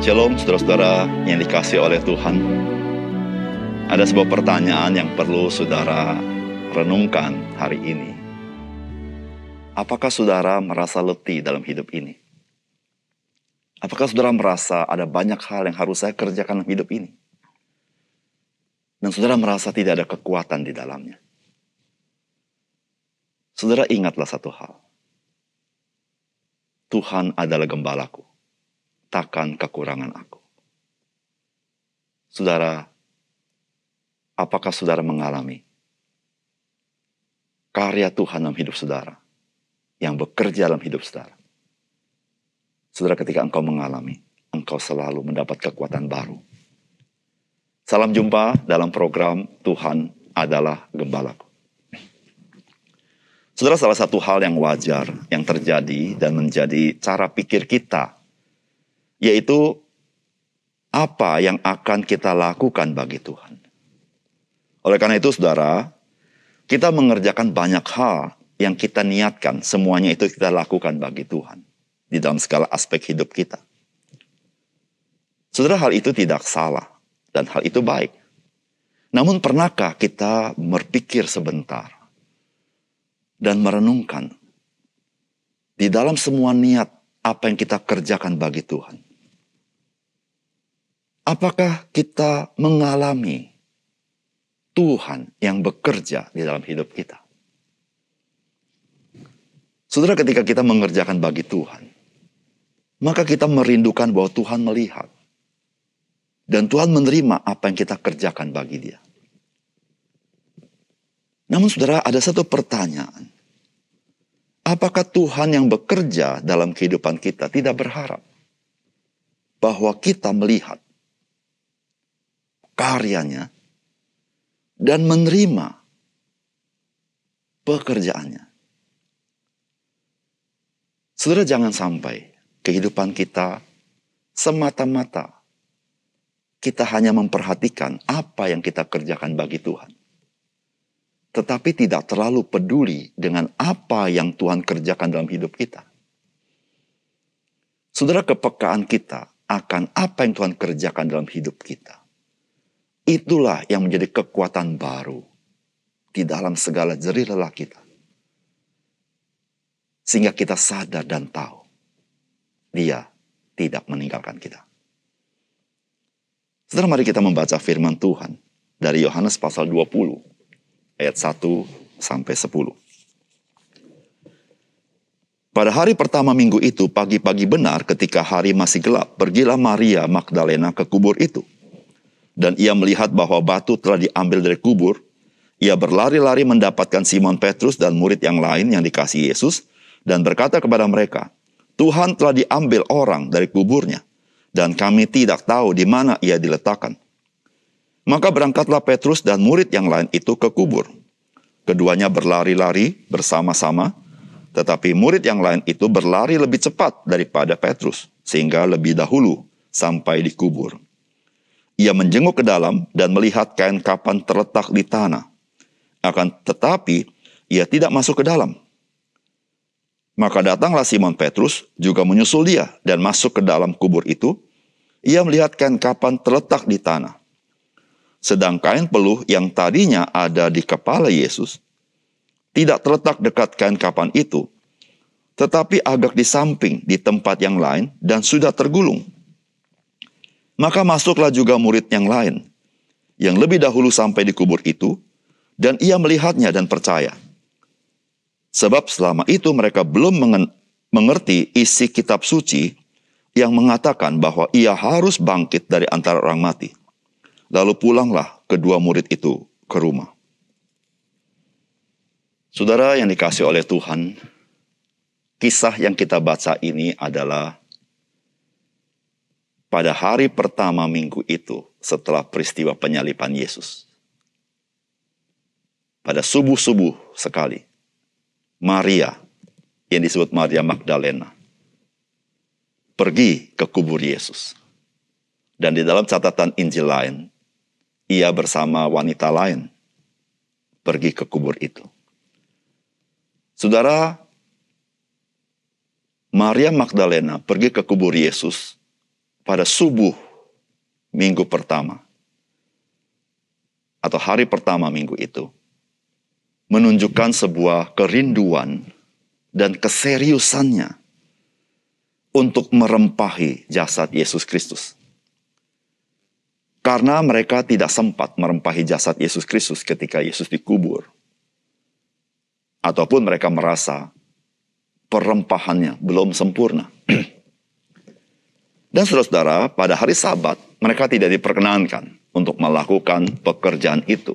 Shalom saudara-saudara yang dikasih oleh Tuhan. Ada sebuah pertanyaan yang perlu saudara renungkan hari ini. Apakah saudara merasa letih dalam hidup ini? Apakah saudara merasa ada banyak hal yang harus saya kerjakan dalam hidup ini? Dan saudara merasa tidak ada kekuatan di dalamnya. Saudara ingatlah satu hal. Tuhan adalah gembalaku takkan kekurangan aku. Saudara, apakah saudara mengalami karya Tuhan dalam hidup saudara yang bekerja dalam hidup saudara? Saudara, ketika engkau mengalami, engkau selalu mendapat kekuatan baru. Salam jumpa dalam program Tuhan adalah gembalaku. Saudara, salah satu hal yang wajar yang terjadi dan menjadi cara pikir kita yaitu apa yang akan kita lakukan bagi Tuhan. Oleh karena itu, saudara, kita mengerjakan banyak hal yang kita niatkan, semuanya itu kita lakukan bagi Tuhan di dalam segala aspek hidup kita. Saudara, hal itu tidak salah dan hal itu baik. Namun, pernahkah kita berpikir sebentar dan merenungkan di dalam semua niat apa yang kita kerjakan bagi Tuhan? Apakah kita mengalami Tuhan yang bekerja di dalam hidup kita? Saudara, ketika kita mengerjakan bagi Tuhan, maka kita merindukan bahwa Tuhan melihat dan Tuhan menerima apa yang kita kerjakan bagi Dia. Namun, saudara, ada satu pertanyaan: apakah Tuhan yang bekerja dalam kehidupan kita tidak berharap bahwa kita melihat karyanya dan menerima pekerjaannya. Saudara jangan sampai kehidupan kita semata-mata kita hanya memperhatikan apa yang kita kerjakan bagi Tuhan. Tetapi tidak terlalu peduli dengan apa yang Tuhan kerjakan dalam hidup kita. Saudara kepekaan kita akan apa yang Tuhan kerjakan dalam hidup kita Itulah yang menjadi kekuatan baru di dalam segala jerih lelah kita. Sehingga kita sadar dan tahu dia tidak meninggalkan kita. Setelah mari kita membaca firman Tuhan dari Yohanes pasal 20 ayat 1 sampai 10. Pada hari pertama minggu itu, pagi-pagi benar ketika hari masih gelap, pergilah Maria Magdalena ke kubur itu dan ia melihat bahwa batu telah diambil dari kubur, ia berlari-lari mendapatkan Simon Petrus dan murid yang lain yang dikasih Yesus dan berkata kepada mereka, Tuhan telah diambil orang dari kuburnya dan kami tidak tahu di mana ia diletakkan. Maka berangkatlah Petrus dan murid yang lain itu ke kubur. Keduanya berlari-lari bersama-sama, tetapi murid yang lain itu berlari lebih cepat daripada Petrus, sehingga lebih dahulu sampai di kubur. Ia menjenguk ke dalam dan melihat kain kapan terletak di tanah. Akan tetapi, ia tidak masuk ke dalam. Maka datanglah Simon Petrus juga menyusul dia dan masuk ke dalam kubur itu. Ia melihat kain kapan terletak di tanah. Sedang kain peluh yang tadinya ada di kepala Yesus tidak terletak dekat kain kapan itu, tetapi agak di samping di tempat yang lain dan sudah tergulung. Maka masuklah juga murid yang lain, yang lebih dahulu sampai di kubur itu, dan ia melihatnya dan percaya. Sebab selama itu mereka belum mengerti isi kitab suci yang mengatakan bahwa ia harus bangkit dari antara orang mati. Lalu pulanglah kedua murid itu ke rumah. Saudara yang dikasih oleh Tuhan, kisah yang kita baca ini adalah pada hari pertama minggu itu setelah peristiwa penyalipan Yesus. Pada subuh-subuh sekali, Maria yang disebut Maria Magdalena pergi ke kubur Yesus. Dan di dalam catatan Injil lain, ia bersama wanita lain pergi ke kubur itu. Saudara, Maria Magdalena pergi ke kubur Yesus pada subuh minggu pertama atau hari pertama minggu itu menunjukkan sebuah kerinduan dan keseriusannya untuk merempahi jasad Yesus Kristus. Karena mereka tidak sempat merempahi jasad Yesus Kristus ketika Yesus dikubur. Ataupun mereka merasa perempahannya belum sempurna. Dan saudara-saudara, pada hari Sabat, mereka tidak diperkenankan untuk melakukan pekerjaan itu.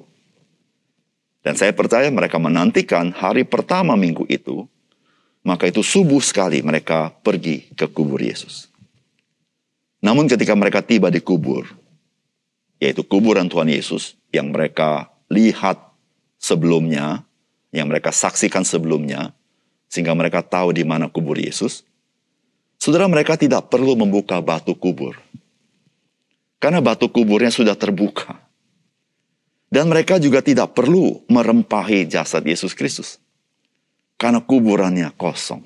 Dan saya percaya mereka menantikan hari pertama minggu itu, maka itu subuh sekali mereka pergi ke kubur Yesus. Namun ketika mereka tiba di kubur, yaitu kuburan Tuhan Yesus yang mereka lihat sebelumnya, yang mereka saksikan sebelumnya, sehingga mereka tahu di mana kubur Yesus, Saudara mereka tidak perlu membuka batu kubur. Karena batu kuburnya sudah terbuka. Dan mereka juga tidak perlu merempahi jasad Yesus Kristus. Karena kuburannya kosong.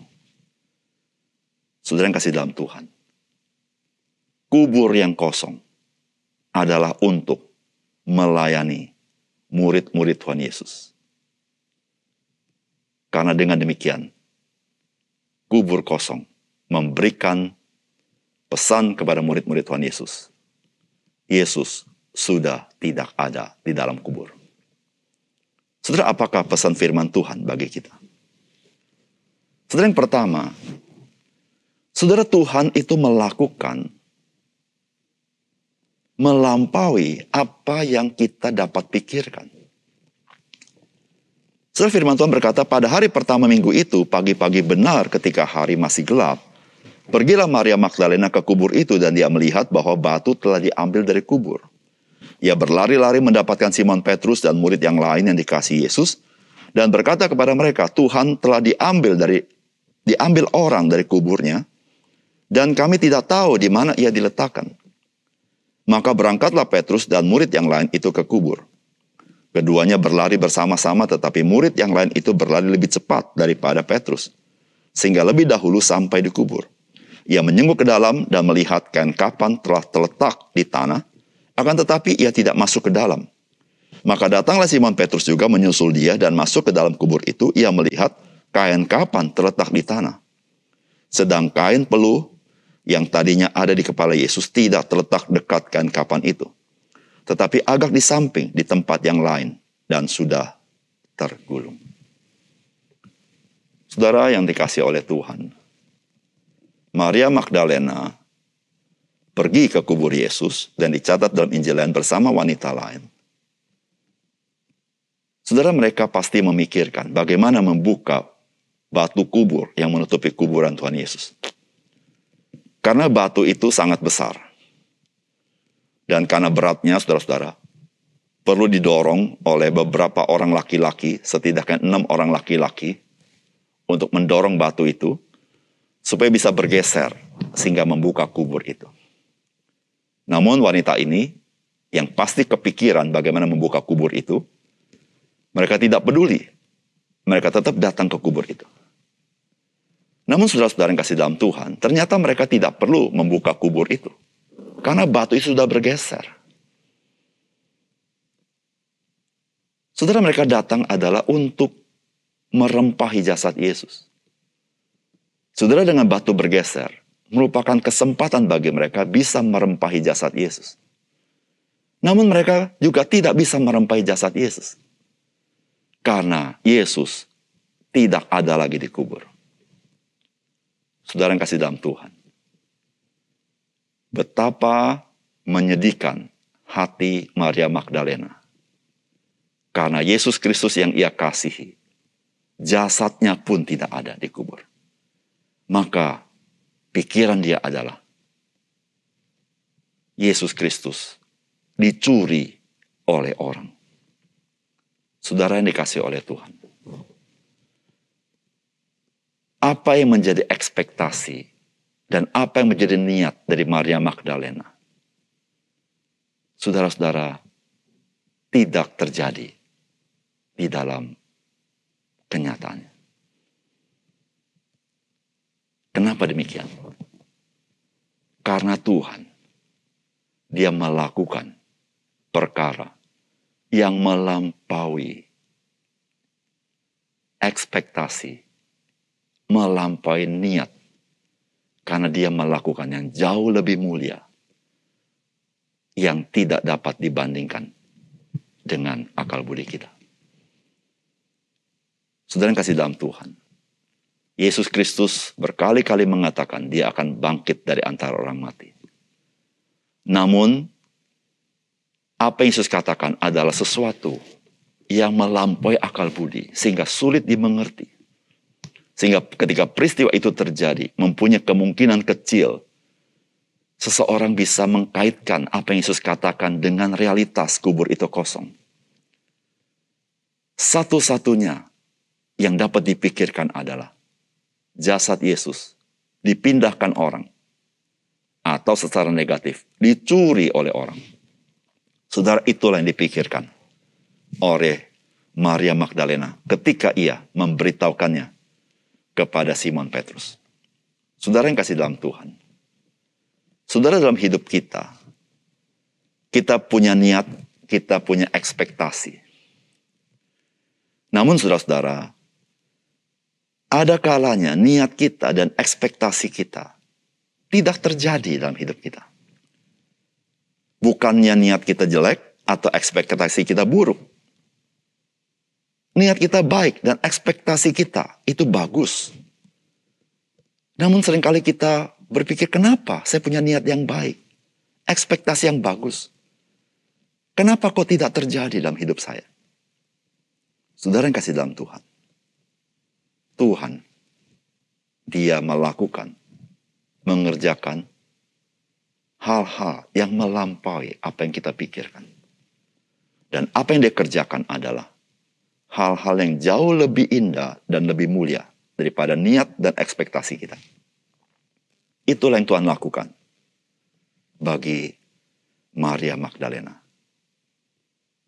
Saudara yang kasih dalam Tuhan. Kubur yang kosong adalah untuk melayani murid-murid Tuhan Yesus. Karena dengan demikian, kubur kosong memberikan pesan kepada murid-murid Tuhan Yesus. Yesus sudah tidak ada di dalam kubur. Saudara, apakah pesan firman Tuhan bagi kita? Saudara yang pertama, saudara Tuhan itu melakukan melampaui apa yang kita dapat pikirkan. Saudara firman Tuhan berkata, pada hari pertama minggu itu, pagi-pagi benar ketika hari masih gelap, Pergilah Maria Magdalena ke kubur itu dan dia melihat bahwa batu telah diambil dari kubur. Ia berlari-lari mendapatkan Simon Petrus dan murid yang lain yang dikasih Yesus dan berkata kepada mereka, "Tuhan telah diambil dari diambil orang dari kuburnya dan kami tidak tahu di mana ia diletakkan." Maka berangkatlah Petrus dan murid yang lain itu ke kubur. Keduanya berlari bersama-sama tetapi murid yang lain itu berlari lebih cepat daripada Petrus sehingga lebih dahulu sampai di kubur. Ia menyengguk ke dalam dan melihat kain kapan telah terletak di tanah, akan tetapi ia tidak masuk ke dalam. Maka datanglah Simon Petrus juga menyusul dia dan masuk ke dalam kubur itu, ia melihat kain kapan terletak di tanah. Sedang kain peluh yang tadinya ada di kepala Yesus tidak terletak dekat kain kapan itu. Tetapi agak di samping, di tempat yang lain, dan sudah tergulung. Saudara yang dikasih oleh Tuhan, Maria Magdalena pergi ke kubur Yesus dan dicatat dalam Injil lain bersama wanita lain. Saudara mereka pasti memikirkan bagaimana membuka batu kubur yang menutupi kuburan Tuhan Yesus. Karena batu itu sangat besar. Dan karena beratnya, saudara-saudara, perlu didorong oleh beberapa orang laki-laki, setidaknya enam orang laki-laki, untuk mendorong batu itu supaya bisa bergeser sehingga membuka kubur itu. Namun wanita ini yang pasti kepikiran bagaimana membuka kubur itu, mereka tidak peduli. Mereka tetap datang ke kubur itu. Namun saudara-saudara yang kasih dalam Tuhan, ternyata mereka tidak perlu membuka kubur itu. Karena batu itu sudah bergeser. Saudara mereka datang adalah untuk merempahi jasad Yesus. Saudara dengan batu bergeser merupakan kesempatan bagi mereka bisa merempahi jasad Yesus. Namun mereka juga tidak bisa merempahi jasad Yesus. Karena Yesus tidak ada lagi dikubur. Saudara yang kasih dalam Tuhan. Betapa menyedihkan hati Maria Magdalena. Karena Yesus Kristus yang ia kasihi, jasadnya pun tidak ada dikubur maka pikiran dia adalah Yesus Kristus dicuri oleh orang. Saudara yang dikasih oleh Tuhan. Apa yang menjadi ekspektasi dan apa yang menjadi niat dari Maria Magdalena? Saudara-saudara, tidak terjadi di dalam kenyataannya. Kenapa demikian? Karena Tuhan, Dia melakukan perkara yang melampaui ekspektasi, melampaui niat, karena Dia melakukan yang jauh lebih mulia, yang tidak dapat dibandingkan dengan akal budi kita. Saudara yang kasih dalam Tuhan, Yesus Kristus berkali-kali mengatakan dia akan bangkit dari antara orang mati. Namun, apa yang Yesus katakan adalah sesuatu yang melampaui akal budi, sehingga sulit dimengerti. Sehingga ketika peristiwa itu terjadi, mempunyai kemungkinan kecil seseorang bisa mengkaitkan apa yang Yesus katakan dengan realitas kubur itu kosong. Satu-satunya yang dapat dipikirkan adalah jasad Yesus dipindahkan orang atau secara negatif dicuri oleh orang. Saudara itulah yang dipikirkan oleh Maria Magdalena ketika ia memberitahukannya kepada Simon Petrus. Saudara yang kasih dalam Tuhan. Saudara dalam hidup kita, kita punya niat, kita punya ekspektasi. Namun saudara-saudara, ada kalanya niat kita dan ekspektasi kita tidak terjadi dalam hidup kita. Bukannya niat kita jelek atau ekspektasi kita buruk. Niat kita baik dan ekspektasi kita itu bagus. Namun seringkali kita berpikir kenapa saya punya niat yang baik. Ekspektasi yang bagus. Kenapa kok tidak terjadi dalam hidup saya? Saudara yang kasih dalam Tuhan. Tuhan. Dia melakukan, mengerjakan hal-hal yang melampaui apa yang kita pikirkan. Dan apa yang dia kerjakan adalah hal-hal yang jauh lebih indah dan lebih mulia daripada niat dan ekspektasi kita. Itulah yang Tuhan lakukan bagi Maria Magdalena.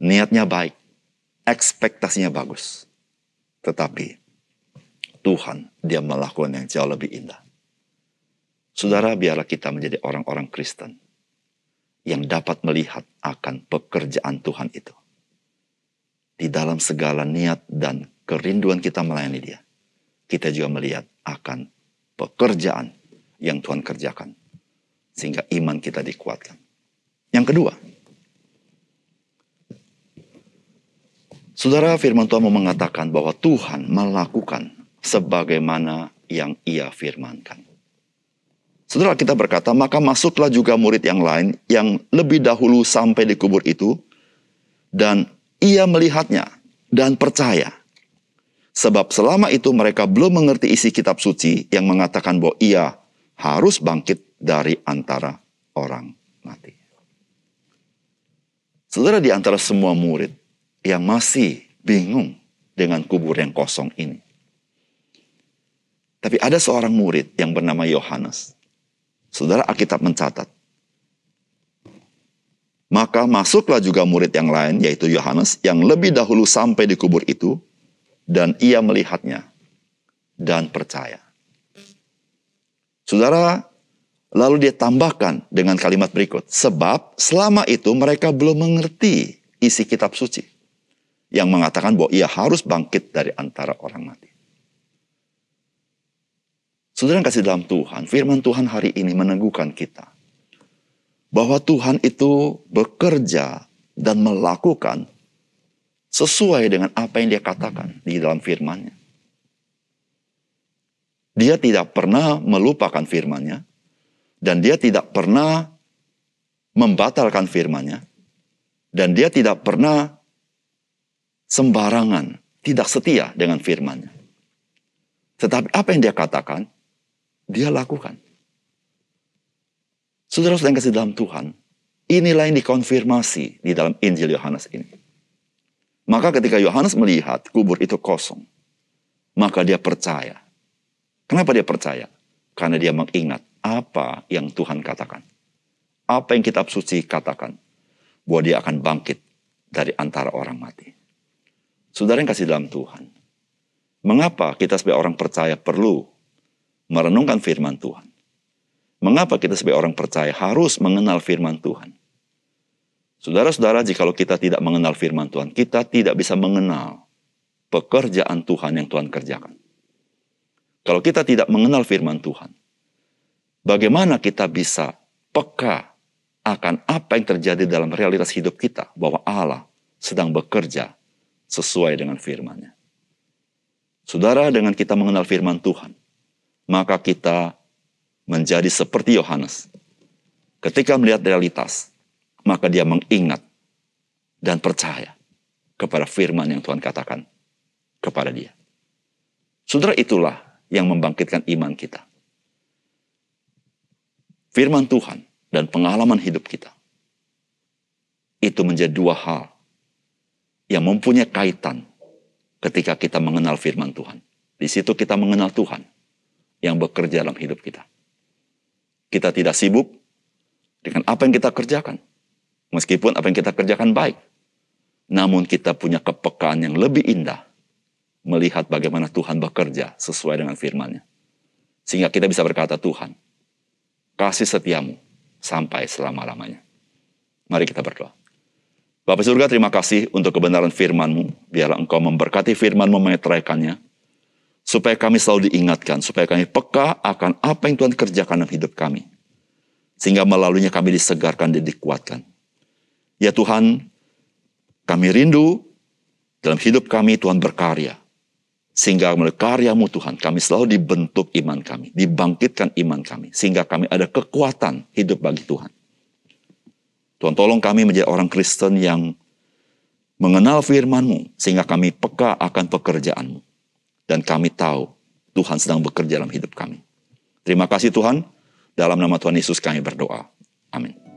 Niatnya baik, ekspektasinya bagus, tetapi Tuhan, dia melakukan yang jauh lebih indah. Saudara, biarlah kita menjadi orang-orang Kristen yang dapat melihat akan pekerjaan Tuhan itu. Di dalam segala niat dan kerinduan kita melayani dia, kita juga melihat akan pekerjaan yang Tuhan kerjakan. Sehingga iman kita dikuatkan. Yang kedua, Saudara firman Tuhan mau mengatakan bahwa Tuhan melakukan sebagaimana yang ia firmankan. Setelah kita berkata, maka masuklah juga murid yang lain yang lebih dahulu sampai di kubur itu, dan ia melihatnya dan percaya. Sebab selama itu mereka belum mengerti isi kitab suci yang mengatakan bahwa ia harus bangkit dari antara orang mati. Saudara di antara semua murid yang masih bingung dengan kubur yang kosong ini, tapi ada seorang murid yang bernama Yohanes. Saudara Alkitab mencatat. Maka masuklah juga murid yang lain, yaitu Yohanes, yang lebih dahulu sampai di kubur itu, dan ia melihatnya dan percaya. Saudara, lalu dia tambahkan dengan kalimat berikut: "Sebab selama itu mereka belum mengerti isi kitab suci yang mengatakan bahwa ia harus bangkit dari antara orang mati." Saudara yang kasih dalam Tuhan, firman Tuhan hari ini meneguhkan kita. Bahwa Tuhan itu bekerja dan melakukan sesuai dengan apa yang dia katakan di dalam firmannya. Dia tidak pernah melupakan firmannya. Dan dia tidak pernah membatalkan firmannya. Dan dia tidak pernah sembarangan, tidak setia dengan firmannya. Tetapi apa yang dia katakan, dia lakukan. Saudara-saudara yang kasih dalam Tuhan, inilah yang dikonfirmasi di dalam Injil Yohanes ini. Maka ketika Yohanes melihat kubur itu kosong, maka dia percaya. Kenapa dia percaya? Karena dia mengingat apa yang Tuhan katakan. Apa yang kitab suci katakan. Bahwa dia akan bangkit dari antara orang mati. Saudara yang kasih dalam Tuhan. Mengapa kita sebagai orang percaya perlu merenungkan firman Tuhan. Mengapa kita sebagai orang percaya harus mengenal firman Tuhan? Saudara-saudara, jikalau kita tidak mengenal firman Tuhan, kita tidak bisa mengenal pekerjaan Tuhan yang Tuhan kerjakan. Kalau kita tidak mengenal firman Tuhan, bagaimana kita bisa peka akan apa yang terjadi dalam realitas hidup kita bahwa Allah sedang bekerja sesuai dengan firman-Nya. Saudara, dengan kita mengenal firman Tuhan, maka kita menjadi seperti Yohanes. Ketika melihat realitas, maka dia mengingat dan percaya kepada firman yang Tuhan katakan kepada dia. Saudara itulah yang membangkitkan iman kita. Firman Tuhan dan pengalaman hidup kita. Itu menjadi dua hal yang mempunyai kaitan ketika kita mengenal firman Tuhan. Di situ kita mengenal Tuhan yang bekerja dalam hidup kita. Kita tidak sibuk dengan apa yang kita kerjakan. Meskipun apa yang kita kerjakan baik. Namun kita punya kepekaan yang lebih indah melihat bagaimana Tuhan bekerja sesuai dengan firman-Nya. Sehingga kita bisa berkata, Tuhan, kasih setiamu sampai selama-lamanya. Mari kita berdoa. Bapak surga, terima kasih untuk kebenaran firman-Mu. Biarlah Engkau memberkati firman-Mu, Supaya kami selalu diingatkan, supaya kami peka akan apa yang Tuhan kerjakan dalam hidup kami. Sehingga melaluinya kami disegarkan dan dikuatkan. Ya Tuhan, kami rindu dalam hidup kami Tuhan berkarya. Sehingga melalui karyamu Tuhan, kami selalu dibentuk iman kami, dibangkitkan iman kami. Sehingga kami ada kekuatan hidup bagi Tuhan. Tuhan tolong kami menjadi orang Kristen yang mengenal firman-Mu, sehingga kami peka akan pekerjaan-Mu dan kami tahu Tuhan sedang bekerja dalam hidup kami. Terima kasih Tuhan, dalam nama Tuhan Yesus kami berdoa. Amin.